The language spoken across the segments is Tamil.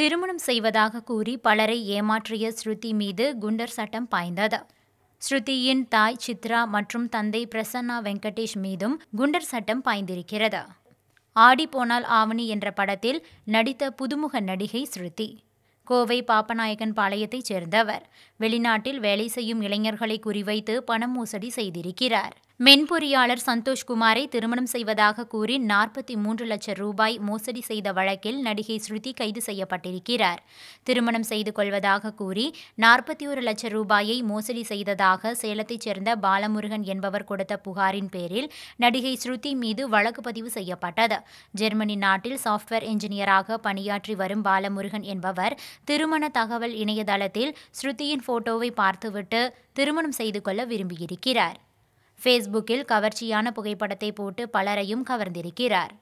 திருமணம் செய்வதாக கூறி பலரை ஏமாற்றிய ஸ்ருதி மீது குண்டர் சட்டம் பாய்ந்தது ஸ்ருதியின் தாய் சித்ரா மற்றும் தந்தை பிரசன்னா வெங்கடேஷ் மீதும் குண்டர் சட்டம் பாய்ந்திருக்கிறது ஆடிப்போனால் ஆவணி என்ற படத்தில் நடித்த புதுமுக நடிகை ஸ்ருதி கோவை பாப்பநாயகன் பாளையத்தைச் சேர்ந்தவர் வெளிநாட்டில் வேலை செய்யும் இளைஞர்களை குறிவைத்து பணம் மோசடி செய்திருக்கிறார் மென்பொறியாளர் சந்தோஷ்குமாரை திருமணம் செய்வதாக கூறி நாற்பத்தி மூன்று லட்சம் ரூபாய் மோசடி செய்த வழக்கில் நடிகை ஸ்ருதி கைது செய்யப்பட்டிருக்கிறார் திருமணம் செய்து கொள்வதாக கூறி நாற்பத்தி ஒரு லட்சம் ரூபாயை மோசடி செய்ததாக சேலத்தைச் சேர்ந்த பாலமுருகன் என்பவர் கொடுத்த புகாரின் பேரில் நடிகை ஸ்ருதி மீது வழக்கு பதிவு செய்யப்பட்டது ஜெர்மனி நாட்டில் சாஃப்ட்வேர் என்ஜினியராக பணியாற்றி வரும் பாலமுருகன் என்பவர் திருமண தகவல் இணையதளத்தில் ஸ்ருதியின் போட்டோவை பார்த்துவிட்டு திருமணம் செய்து கொள்ள விரும்பியிருக்கிறார் ஃபேஸ்புக்கில் கவர்ச்சியான புகைப்படத்தை போட்டு பலரையும் கவர்ந்திருக்கிறார்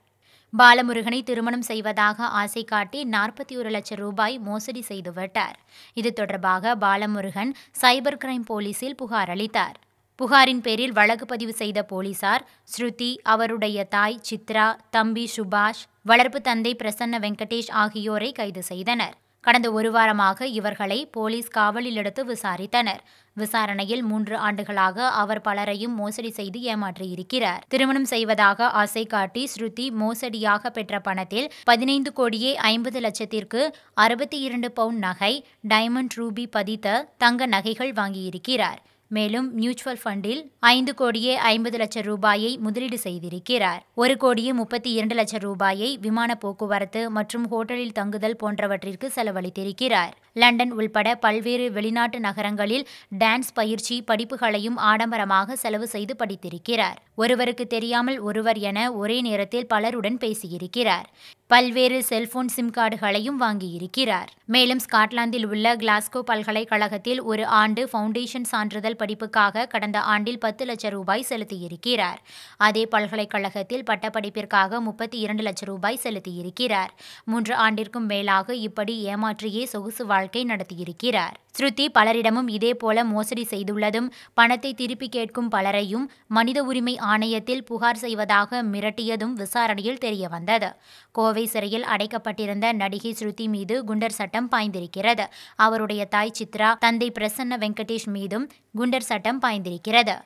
பாலமுருகனை திருமணம் செய்வதாக ஆசை காட்டி நாற்பத்தி ஒரு லட்சம் ரூபாய் மோசடி செய்துவிட்டார் இது தொடர்பாக பாலமுருகன் சைபர் கிரைம் போலீசில் புகார் அளித்தார் புகாரின் பேரில் வழக்கு பதிவு செய்த போலீசார் ஸ்ருதி அவருடைய தாய் சித்ரா தம்பி சுபாஷ் வளர்ப்பு தந்தை பிரசன்ன வெங்கடேஷ் ஆகியோரை கைது செய்தனர் கடந்த ஒரு வாரமாக இவர்களை போலீஸ் காவலில் எடுத்து விசாரித்தனர் விசாரணையில் மூன்று ஆண்டுகளாக அவர் பலரையும் மோசடி செய்து ஏமாற்றியிருக்கிறார் திருமணம் செய்வதாக ஆசை காட்டி ஸ்ருதி மோசடியாக பெற்ற பணத்தில் பதினைந்து கோடியே ஐம்பது லட்சத்திற்கு அறுபத்தி இரண்டு பவுண்ட் நகை டைமண்ட் ரூபி பதித்த தங்க நகைகள் வாங்கியிருக்கிறார் மேலும் மியூச்சுவல் ஃபண்டில் ஐந்து கோடியே ஐம்பது லட்சம் ரூபாயை முதலீடு செய்திருக்கிறார் ஒரு கோடியே முப்பத்தி இரண்டு லட்சம் ரூபாயை விமான போக்குவரத்து மற்றும் ஹோட்டலில் தங்குதல் போன்றவற்றிற்கு செலவழித்திருக்கிறார் லண்டன் உள்பட பல்வேறு வெளிநாட்டு நகரங்களில் டான்ஸ் பயிற்சி படிப்புகளையும் ஆடம்பரமாக செலவு செய்து படித்திருக்கிறார் ஒருவருக்கு தெரியாமல் ஒருவர் என ஒரே நேரத்தில் பலருடன் பேசியிருக்கிறார் பல்வேறு செல்போன் சிம் கார்டுகளையும் வாங்கியிருக்கிறார் மேலும் ஸ்காட்லாந்தில் உள்ள கிளாஸ்கோ பல்கலைக்கழகத்தில் ஒரு ஆண்டு ஃபவுண்டேஷன் சான்றிதழ் படிப்புக்காக கடந்த ஆண்டில் பத்து லட்சம் ரூபாய் செலுத்தியிருக்கிறார் அதே பல்கலைக்கழகத்தில் பட்டப்படிப்பிற்காக முப்பத்தி இரண்டு லட்சம் ரூபாய் செலுத்தியிருக்கிறார் மூன்று ஆண்டிற்கும் மேலாக இப்படி ஏமாற்றியே சொகுசு வாழ்க்கை நடத்தியிருக்கிறார் ஸ்ருதி பலரிடமும் இதேபோல மோசடி செய்துள்ளதும் பணத்தை திருப்பி கேட்கும் பலரையும் மனித உரிமை ஆணையத்தில் புகார் செய்வதாக மிரட்டியதும் விசாரணையில் தெரியவந்தது கோவை சிறையில் அடைக்கப்பட்டிருந்த நடிகை ஸ்ருதி மீது குண்டர் சட்டம் பாய்ந்திருக்கிறது அவருடைய தாய் சித்ரா தந்தை பிரசன்ன வெங்கடேஷ் மீதும் குண்டர் சட்டம் பாய்ந்திருக்கிறது